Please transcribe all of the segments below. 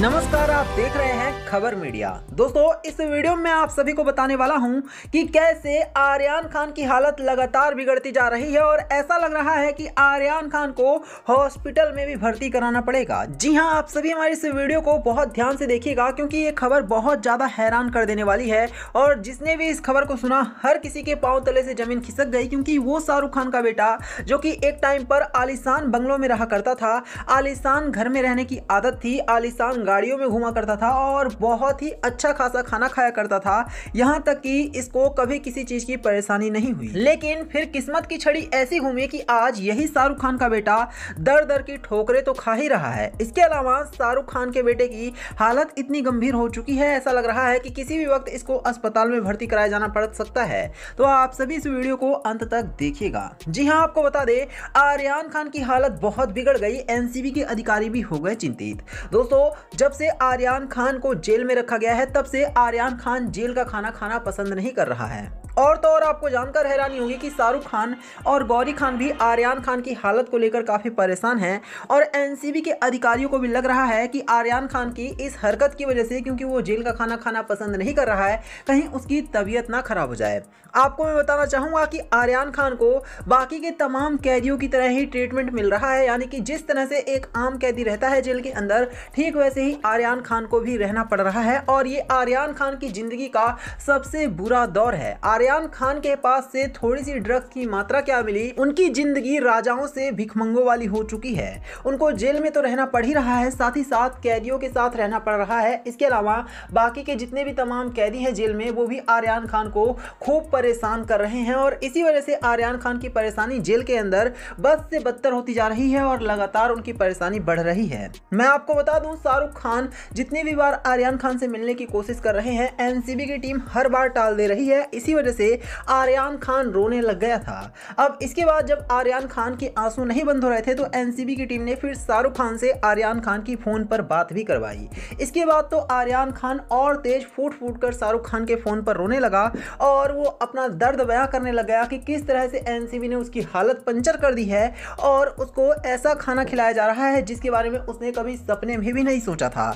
नमस्कार आप देख रहे हैं खबर मीडिया दोस्तों इस वीडियो में आप सभी को बताने वाला हूं कि कैसे आर्यन खान की हालत लगातार बिगड़ती जा रही है और ऐसा लग रहा है कि आर्यन खान को हॉस्पिटल में भी भर्ती कराना पड़ेगा जी हां आप सभी हमारी इस वीडियो को बहुत ध्यान से देखिएगा क्योंकि ये खबर बहुत ज़्यादा हैरान कर देने वाली है और जिसने भी इस खबर को सुना हर किसी के पाँव तले से ज़मीन खिसक गई क्योंकि वो शाहरुख खान का बेटा जो कि एक टाइम पर आलिशान बंगलों में रहा करता था आलिशान घर में रहने की आदत थी आलिशान गाड़ियों में घुमा करता था और बहुत ही अच्छा खासा खाना खाया करता था यहाँ तक कि इसको कभी किसी चीज़ की परेशानी नहीं हुई लेकिन फिर किस्मत की छड़ी ऐसी घूमी कि आज यही शाहरुख खान का बेटा दर दर की ठोकरे तो खा ही रहा है इसके अलावा शाहरुख खान के बेटे की हालत इतनी गंभीर हो चुकी है ऐसा लग रहा है कि किसी भी वक्त इसको अस्पताल में भर्ती कराया जाना पड़ सकता है तो आप सभी इस वीडियो को अंत तक देखिएगा जी हाँ आपको बता दे आर्यन खान की हालत बहुत बिगड़ गई एनसीबी के अधिकारी भी हो गए चिंतित दोस्तों जब से आर्यन खान को जेल में रखा गया है तब से आर्यान खान जेल का खाना खाना पसंद नहीं कर रहा है और तो और आपको जानकर हैरानी होगी कि शाहरुख खान और गौरी खान भी आर्यन खान की हालत को लेकर काफ़ी परेशान हैं और एनसीबी के अधिकारियों को भी लग रहा है कि आर्यन खान की इस हरकत की वजह से क्योंकि वो जेल का खाना खाना पसंद नहीं कर रहा है कहीं उसकी तबीयत ना खराब हो जाए आपको मैं बताना चाहूँगा कि आर्यन खान को बाकी के तमाम कैदियों की तरह ही ट्रीटमेंट मिल रहा है यानी कि जिस तरह से एक आम कैदी रहता है जेल के अंदर ठीक वैसे ही आर्यन खान को भी रहना पड़ रहा है और ये आर्यन खान की ज़िंदगी का सबसे बुरा दौर है आर्यन रयान खान के पास से थोड़ी सी ड्रग्स की मात्रा क्या मिली उनकी जिंदगी राजाओं से भिखमंगों वाली हो चुकी है उनको जेल में तो रहना पड़ ही रहा है साथ ही साथ कैदियों के साथ रहना पड़ रहा है इसके अलावा बाकी के जितने भी तमाम कैदी हैं जेल में वो भी आर्यन खान को खूब परेशान कर रहे हैं और इसी वजह से आर्यन खान की परेशानी जेल के अंदर बद से बदतर होती जा रही है और लगातार उनकी परेशानी बढ़ रही है मैं आपको बता दूं शाहरुख खान जितनी भी बार आर्यन खान से मिलने की कोशिश कर रहे हैं एनसीबी की टीम हर बार टाल दे रही है इसी वजह से से आर्यन खान रोने लग गया था अब इसके बाद जब आर्यन खान के आंसू नहीं बंद हो रहे थे तो एनसीबी की टीम ने फिर शाहरुख खान से आर्यन खान की फ़ोन पर बात भी करवाई इसके बाद तो आर्यन खान और तेज फूट फूट कर शाहरुख खान के फ़ोन पर रोने लगा और वो अपना दर्द बयां करने लग गया कि किस तरह से एन ने उसकी हालत पंचर कर दी है और उसको ऐसा खाना खिलाया जा रहा है जिसके बारे में उसने कभी सपने में भी नहीं सोचा था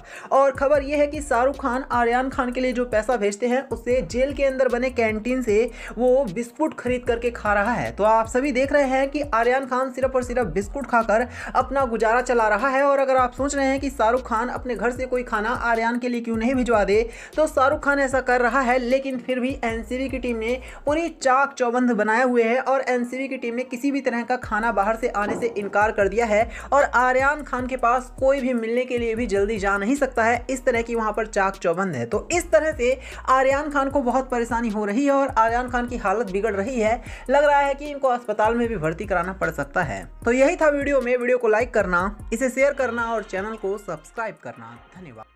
और खबर यह है कि शाहरुख खान आर्यन खान के लिए जो पैसा भेजते हैं उससे जेल के अंदर बने कैंटीन से से वो बिस्कुट खरीद करके खा रहा है तो आप सभी देख रहे हैं कि आर्यन खान सिर्फ और सिर्फ बिस्कुट खाकर अपना गुजारा चला रहा है और अगर आप सोच रहे हैं कि शाहरुख खान अपने घर से कोई खाना आर्यन के लिए क्यों नहीं भिजवा दे तो शाहरुख खान ऐसा कर रहा है लेकिन फिर भी एन की टीम ने उन्हें चाक चौबंद बनाए हुए है और एन की टीम ने किसी भी तरह का खाना बाहर से आने से इनकार कर दिया है और आर्यन खान के पास कोई भी मिलने के लिए भी जल्दी जा नहीं सकता है इस तरह की वहां पर चाक चौबंद है तो इस तरह से आर्यन खान को बहुत परेशानी हो रही है और आजान खान की हालत बिगड़ रही है लग रहा है कि इनको अस्पताल में भी भर्ती कराना पड़ सकता है तो यही था वीडियो में वीडियो को लाइक करना इसे शेयर करना और चैनल को सब्सक्राइब करना धन्यवाद